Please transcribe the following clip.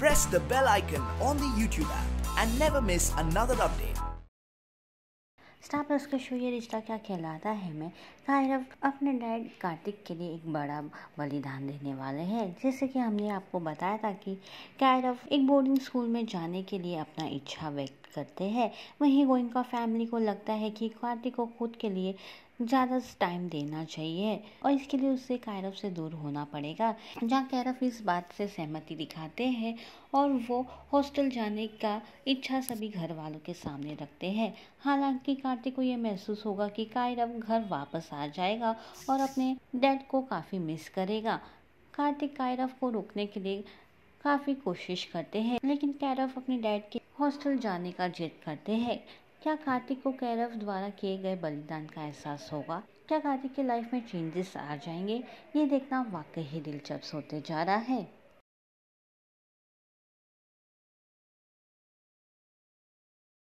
Press the bell icon on the YouTube app and never miss another update. Star Plus का show Yeh Rishta क्या कहलाता है मैं साहिरव अपने डैड कार्तिक के लिए एक बड़ा बलिदान देने वाले हैं जैसे कि हमने आपको बताया था कि कायरव एक बोर्डिंग स्कूल में जाने के लिए अपना इच्छा व्यक्त करते हैं वहीं गोइंग का फैमिली को लगता है कि कार्तिक को खुद के लिए ज़्यादा टाइम देना चाहिए और इसके लिए उसे कैरफ से दूर होना पड़ेगा जहाँ कैरफ इस बात से सहमति दिखाते हैं और वो हॉस्टल जाने का इच्छा सभी घर वालों के सामने रखते हैं हालांकि कार्तिक को ये महसूस होगा कि कायरफ घर वापस आ जाएगा और अपने डैड को काफ़ी मिस करेगा कार्तिक कायरफ को रोकने के लिए काफ़ी कोशिश करते हैं लेकिन कैरफ अपने डैड के हॉस्टल जाने का जिद करते हैं क्या कार्तिक को कैरव द्वारा किए गए बलिदान का एहसास होगा क्या कार्तिक के लाइफ में चेंजेस आ जाएंगे ये देखना वाकई ही दिलचस्प होते जा रहा है